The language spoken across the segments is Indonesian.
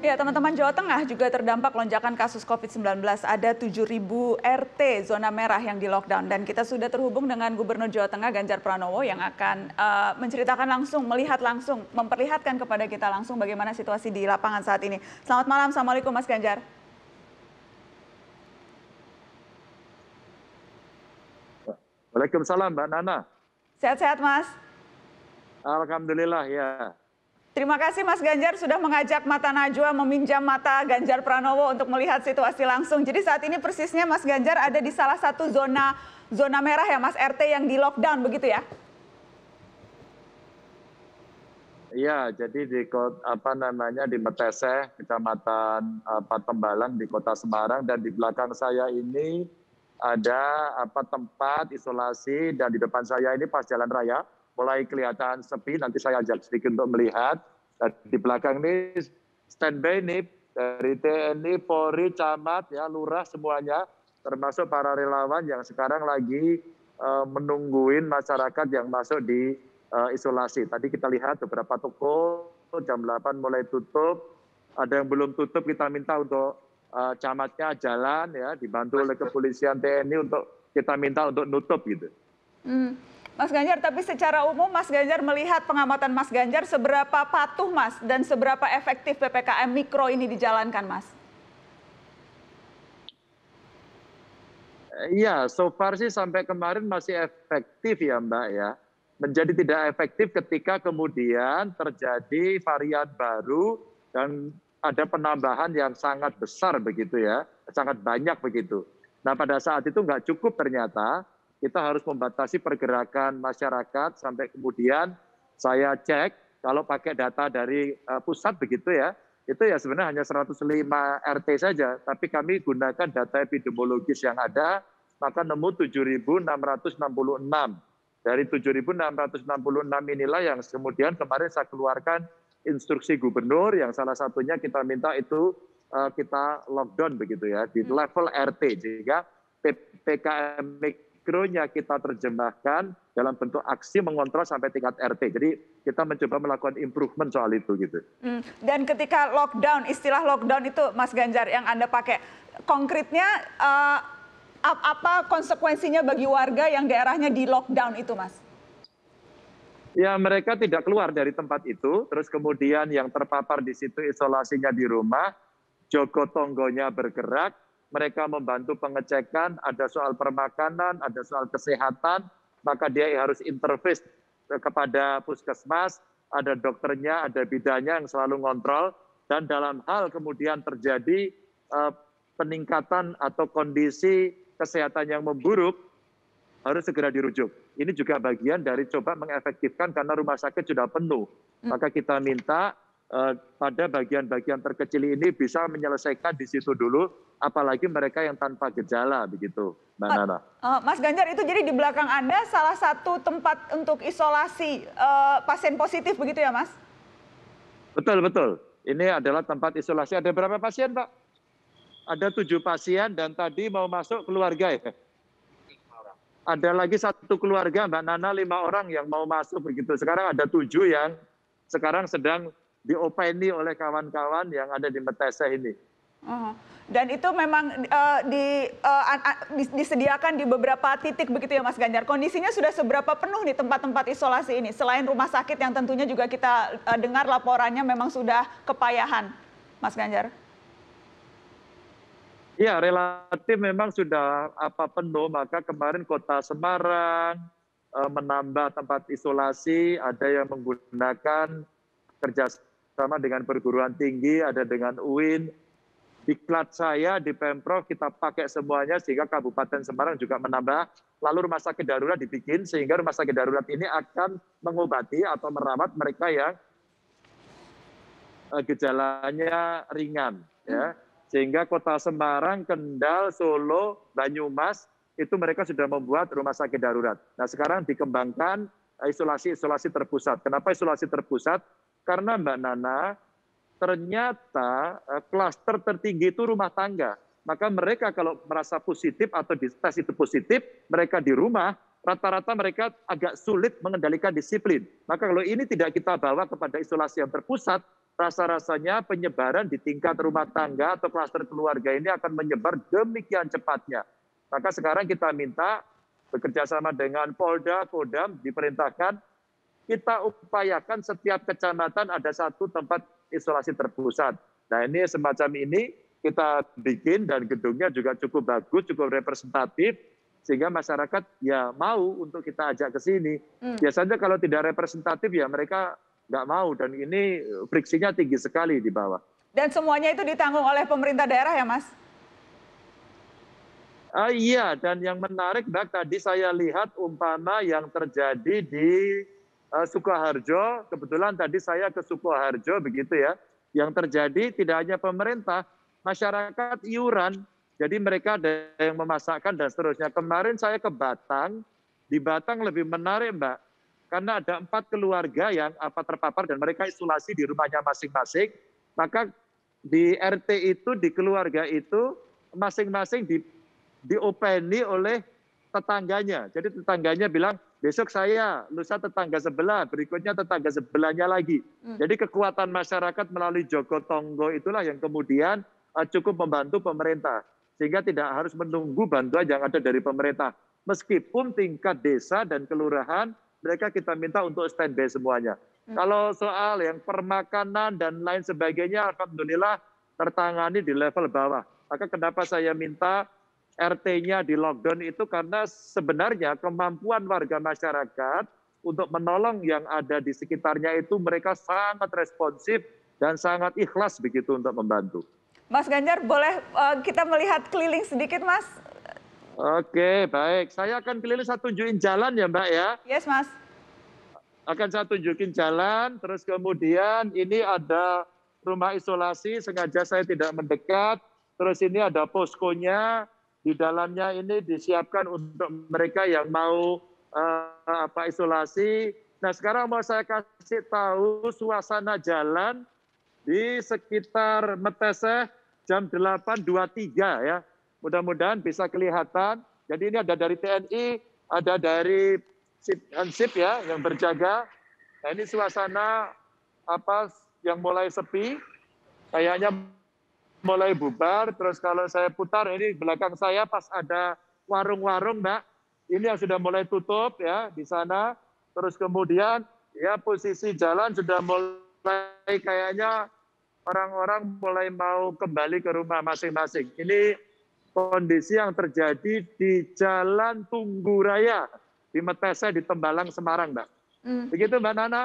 Ya, teman-teman Jawa Tengah juga terdampak lonjakan kasus COVID-19. Ada 7.000 RT zona merah yang di lockdown dan kita sudah terhubung dengan Gubernur Jawa Tengah Ganjar Pranowo yang akan uh, menceritakan langsung, melihat langsung, memperlihatkan kepada kita langsung bagaimana situasi di lapangan saat ini. Selamat malam, Assalamualaikum Mas Ganjar. Waalaikumsalam Mbak Nana. Sehat-sehat Mas. Alhamdulillah ya. Terima kasih Mas Ganjar sudah mengajak Mata Najwa meminjam mata Ganjar Pranowo untuk melihat situasi langsung. Jadi saat ini persisnya Mas Ganjar ada di salah satu zona zona merah ya Mas RT yang di lockdown begitu ya? Iya, jadi di apa namanya di Meteseh, Kecamatan e, Patembalang di Kota Semarang dan di belakang saya ini ada apa tempat isolasi dan di depan saya ini pas jalan raya mulai kelihatan sepi, nanti saya ajak sedikit untuk melihat. Dan di belakang ini standby nih dari TNI, Polri, Camat, ya Lurah semuanya, termasuk para relawan yang sekarang lagi uh, menungguin masyarakat yang masuk di uh, isolasi. Tadi kita lihat beberapa toko jam 8 mulai tutup, ada yang belum tutup kita minta untuk uh, camatnya jalan ya, dibantu oleh kepolisian TNI untuk kita minta untuk nutup gitu. Hmm. Mas Ganjar, tapi secara umum Mas Ganjar melihat pengamatan Mas Ganjar seberapa patuh Mas dan seberapa efektif PPKM mikro ini dijalankan Mas? Eh, iya, so far sih sampai kemarin masih efektif ya Mbak ya. Menjadi tidak efektif ketika kemudian terjadi varian baru dan ada penambahan yang sangat besar begitu ya, sangat banyak begitu. Nah pada saat itu nggak cukup ternyata kita harus membatasi pergerakan masyarakat sampai kemudian saya cek kalau pakai data dari eh, pusat begitu ya, itu ya sebenarnya hanya 105 RT saja, tapi kami gunakan data epidemiologis yang ada, maka nemu 7.666. Dari 7.666 inilah yang kemudian kemarin saya keluarkan instruksi gubernur yang salah satunya kita minta itu eh, kita lockdown begitu ya di hmm. level RT sehingga PPKM mikronya kita terjemahkan dalam bentuk aksi mengontrol sampai tingkat RT. Jadi kita mencoba melakukan improvement soal itu gitu. Hmm. Dan ketika lockdown, istilah lockdown itu Mas Ganjar yang Anda pakai, konkretnya uh, apa konsekuensinya bagi warga yang daerahnya di lockdown itu Mas? Ya mereka tidak keluar dari tempat itu, terus kemudian yang terpapar di situ isolasinya di rumah, Joko Tonggonya bergerak, mereka membantu pengecekan, ada soal permakanan, ada soal kesehatan, maka dia harus interface kepada puskesmas, ada dokternya, ada bidanya yang selalu ngontrol, dan dalam hal kemudian terjadi eh, peningkatan atau kondisi kesehatan yang memburuk, harus segera dirujuk. Ini juga bagian dari coba mengefektifkan karena rumah sakit sudah penuh. Hmm. Maka kita minta eh, pada bagian-bagian terkecil ini bisa menyelesaikan di situ dulu apalagi mereka yang tanpa gejala begitu, Mbak Nana. Eh, Mas Ganjar itu jadi di belakang Anda salah satu tempat untuk isolasi uh, pasien positif begitu ya, Mas? Betul, betul. Ini adalah tempat isolasi. Ada berapa pasien, Pak? Ada tujuh pasien dan tadi mau masuk keluarga ya? Ada lagi satu keluarga, Mbak Nana, lima orang yang mau masuk begitu. Sekarang ada tujuh yang sekarang sedang diopeni oleh kawan-kawan yang ada di Metese ini. Dan itu memang uh, di, uh, disediakan di beberapa titik begitu ya Mas Ganjar. Kondisinya sudah seberapa penuh nih tempat-tempat isolasi ini? Selain rumah sakit yang tentunya juga kita uh, dengar laporannya memang sudah kepayahan, Mas Ganjar. Ya relatif memang sudah apa penuh maka kemarin kota Semarang uh, menambah tempat isolasi ada yang menggunakan kerjasama dengan perguruan tinggi ada dengan UIN diklat saya di Pemprov kita pakai semuanya sehingga Kabupaten Semarang juga menambah lalu rumah sakit darurat dibikin sehingga rumah sakit darurat ini akan mengobati atau merawat mereka yang eh, gejalanya ringan ya hmm. sehingga kota Semarang, Kendal, Solo, Banyumas itu mereka sudah membuat rumah sakit darurat. Nah sekarang dikembangkan isolasi isolasi terpusat. Kenapa isolasi terpusat? Karena Mbak Nana ternyata eh, klaster tertinggi itu rumah tangga. Maka mereka kalau merasa positif atau di tes itu positif, mereka di rumah, rata-rata mereka agak sulit mengendalikan disiplin. Maka kalau ini tidak kita bawa kepada isolasi yang terpusat, rasa-rasanya penyebaran di tingkat rumah tangga atau klaster keluarga ini akan menyebar demikian cepatnya. Maka sekarang kita minta bekerjasama dengan Polda, Kodam, diperintahkan kita upayakan setiap kecamatan ada satu tempat isolasi terpusat. Nah ini semacam ini kita bikin dan gedungnya juga cukup bagus, cukup representatif, sehingga masyarakat ya mau untuk kita ajak ke sini. Hmm. Biasanya kalau tidak representatif ya mereka nggak mau dan ini friksinya tinggi sekali di bawah. Dan semuanya itu ditanggung oleh pemerintah daerah ya mas? Uh, iya, dan yang menarik, Mbak, tadi saya lihat umpama yang terjadi di Eh, Sukoharjo, kebetulan tadi saya ke Sukoharjo begitu ya. Yang terjadi tidak hanya pemerintah, masyarakat iuran. Jadi mereka ada yang memasakkan dan seterusnya. Kemarin saya ke Batang, di Batang lebih menarik Mbak. Karena ada empat keluarga yang apa terpapar dan mereka isolasi di rumahnya masing-masing. Maka di RT itu, di keluarga itu, masing-masing di, diopeni oleh tetangganya. Jadi tetangganya bilang, besok saya, lusa tetangga sebelah, berikutnya tetangga sebelahnya lagi. Hmm. Jadi kekuatan masyarakat melalui Joko Tonggo itulah yang kemudian eh, cukup membantu pemerintah. Sehingga tidak harus menunggu bantuan yang ada dari pemerintah. Meskipun tingkat desa dan kelurahan, mereka kita minta untuk standby semuanya. Hmm. Kalau soal yang permakanan dan lain sebagainya, Alhamdulillah tertangani di level bawah. Maka kenapa saya minta RT-nya di lockdown itu karena sebenarnya kemampuan warga masyarakat untuk menolong yang ada di sekitarnya itu mereka sangat responsif dan sangat ikhlas begitu untuk membantu. Mas Ganjar, boleh uh, kita melihat keliling sedikit, Mas? Oke, baik. Saya akan keliling saya tunjukin jalan ya, Mbak ya. Yes, Mas. Akan saya tunjukin jalan, terus kemudian ini ada rumah isolasi, sengaja saya tidak mendekat. Terus ini ada poskonya, di dalamnya ini disiapkan untuk mereka yang mau uh, apa isolasi. Nah sekarang mau saya kasih tahu suasana jalan di sekitar Metese jam 8.23 ya. Mudah-mudahan bisa kelihatan. Jadi ini ada dari TNI, ada dari SIP ya yang berjaga. Nah ini suasana apa yang mulai sepi. Kayaknya mulai bubar. Terus kalau saya putar ini belakang saya pas ada warung-warung, Mbak. Ini yang sudah mulai tutup ya di sana. Terus kemudian ya posisi jalan sudah mulai kayaknya orang-orang mulai mau kembali ke rumah masing-masing. Ini kondisi yang terjadi di Jalan Tunggu Raya di Metese di Tembalang Semarang, Mbak. Hmm. Begitu Mbak Nana.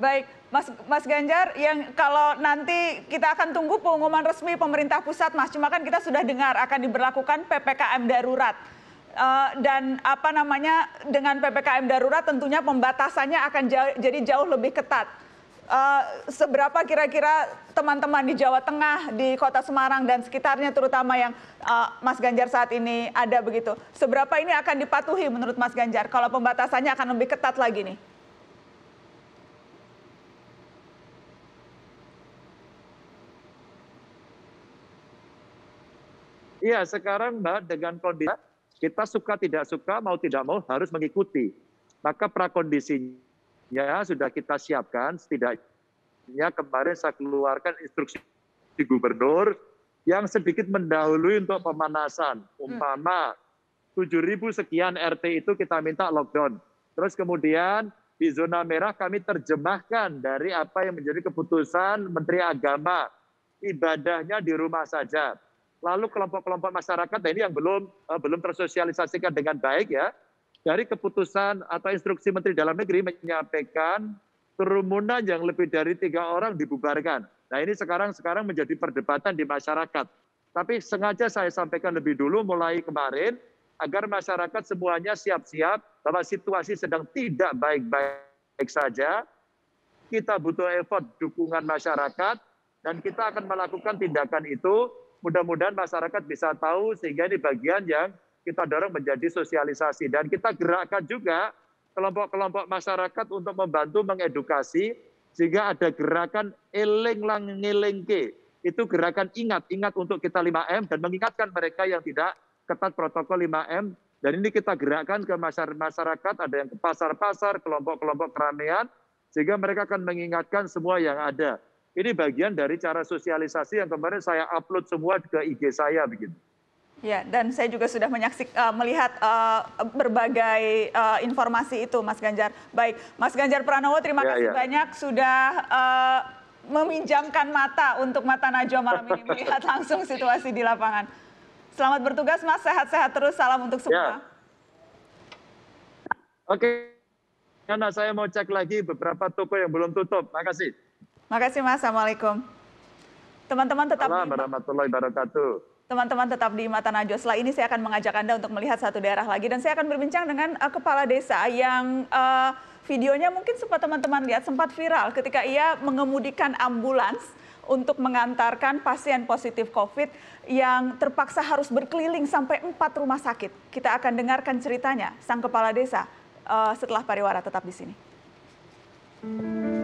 Baik, Mas, Mas Ganjar, yang kalau nanti kita akan tunggu pengumuman resmi pemerintah pusat, Mas. Cuma kan kita sudah dengar akan diberlakukan ppkm darurat. Uh, dan apa namanya dengan ppkm darurat tentunya pembatasannya akan jauh, jadi jauh lebih ketat. Uh, seberapa kira-kira teman-teman di Jawa Tengah, di Kota Semarang dan sekitarnya terutama yang uh, Mas Ganjar saat ini ada begitu, seberapa ini akan dipatuhi menurut Mas Ganjar kalau pembatasannya akan lebih ketat lagi nih? Iya, sekarang Mbak dengan kondisi kita suka tidak suka, mau tidak mau harus mengikuti. Maka prakondisinya sudah kita siapkan, setidaknya kemarin saya keluarkan instruksi di gubernur yang sedikit mendahului untuk pemanasan. Hmm. Umpama ribu sekian RT itu kita minta lockdown. Terus kemudian di zona merah kami terjemahkan dari apa yang menjadi keputusan Menteri Agama. Ibadahnya di rumah saja lalu kelompok-kelompok masyarakat nah ini yang belum uh, belum tersosialisasikan dengan baik ya. Dari keputusan atau instruksi Menteri Dalam Negeri menyampaikan kerumunan yang lebih dari tiga orang dibubarkan. Nah ini sekarang sekarang menjadi perdebatan di masyarakat. Tapi sengaja saya sampaikan lebih dulu mulai kemarin agar masyarakat semuanya siap-siap bahwa situasi sedang tidak baik-baik saja. Kita butuh effort dukungan masyarakat dan kita akan melakukan tindakan itu mudah-mudahan masyarakat bisa tahu sehingga ini bagian yang kita dorong menjadi sosialisasi dan kita gerakkan juga kelompok-kelompok masyarakat untuk membantu mengedukasi sehingga ada gerakan eling lang ngelengke itu gerakan ingat ingat untuk kita 5M dan mengingatkan mereka yang tidak ketat protokol 5M dan ini kita gerakkan ke masyarakat ada yang ke pasar-pasar kelompok-kelompok keramaian sehingga mereka akan mengingatkan semua yang ada ini bagian dari cara sosialisasi yang kemarin saya upload semua ke IG saya begitu. Ya, dan saya juga sudah menyaksik, uh, melihat uh, berbagai uh, informasi itu, Mas Ganjar. Baik, Mas Ganjar Pranowo, terima ya, kasih ya. banyak sudah uh, meminjamkan mata untuk mata Najwa malam ini melihat langsung situasi di lapangan. Selamat bertugas, Mas. Sehat-sehat terus. Salam untuk semua. Ya. Oke, karena saya mau cek lagi beberapa toko yang belum tutup. Terima kasih. Makasih Mas, Assalamualaikum. Teman-teman tetap warahmatullahi wabarakatuh. Teman-teman tetap di Mata Najwa. Setelah ini saya akan mengajak Anda untuk melihat satu daerah lagi dan saya akan berbincang dengan uh, kepala desa yang uh, videonya mungkin sempat teman-teman lihat sempat viral ketika ia mengemudikan ambulans untuk mengantarkan pasien positif COVID yang terpaksa harus berkeliling sampai empat rumah sakit. Kita akan dengarkan ceritanya sang kepala desa uh, setelah pariwara tetap di sini. Hmm.